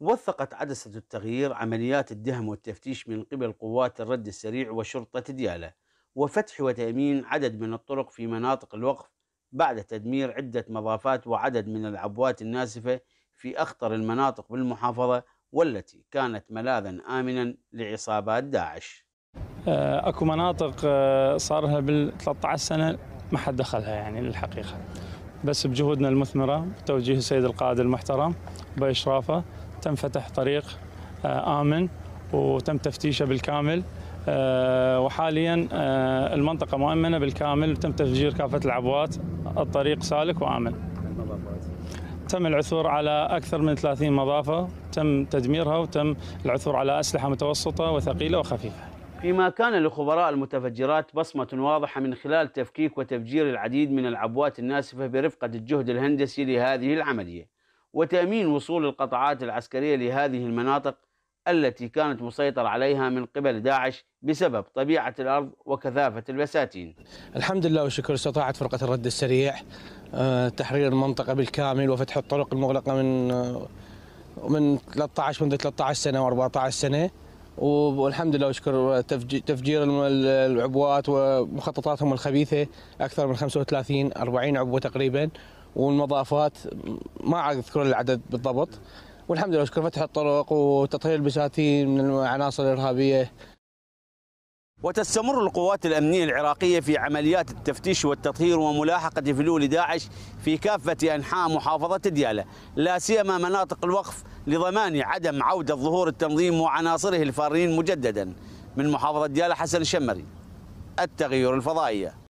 وثقت عدسة التغيير عمليات الدهم والتفتيش من قبل قوات الرد السريع وشرطة ديالة وفتح وتأمين عدد من الطرق في مناطق الوقف بعد تدمير عدة مضافات وعدد من العبوات الناسفة في أخطر المناطق بالمحافظة والتي كانت ملاذا آمنا لعصابات داعش آه، أكو مناطق آه، صار لها بال 13 سنة ما حد دخلها يعني للحقيقة بس بجهودنا المثمرة بتوجيه السيد القائد المحترم بإشرافه تم فتح طريق آه، آمن وتم تفتيشه بالكامل آه، وحاليا آه، المنطقة مؤمنة بالكامل وتم تفجير كافة العبوات الطريق سالك وآمن تم العثور على أكثر من 30 مضافة تم تدميرها وتم العثور على أسلحة متوسطة وثقيلة وخفيفة فيما كان لخبراء المتفجرات بصمة واضحة من خلال تفكيك وتفجير العديد من العبوات الناسفة برفقة الجهد الهندسي لهذه العملية وتأمين وصول القطعات العسكرية لهذه المناطق التي كانت مسيطر عليها من قبل داعش بسبب طبيعة الأرض وكثافة البساتين الحمد لله والشكر استطاعت فرقة الرد السريع آه، تحرير المنطقة بالكامل وفتح الطرق المغلقة من آه، من 13 منذ 13 سنة و14 سنة والحمد لله وشكر تفجير العبوات ومخططاتهم الخبيثة أكثر من 35 40 عبوة تقريبا والمضافات ما عاد اذكر العدد بالضبط والحمد لله اشكر فتح الطرق وتطهير البساتين من العناصر الارهابيه وتستمر القوات الأمنية العراقية في عمليات التفتيش والتطهير وملاحقة فلول داعش في كافة أنحاء محافظة دياله لا سيما مناطق الوقف لضمان عدم عودة ظهور التنظيم وعناصره الفارين مجددا من محافظة دياله حسن الشمري التغير الفضائية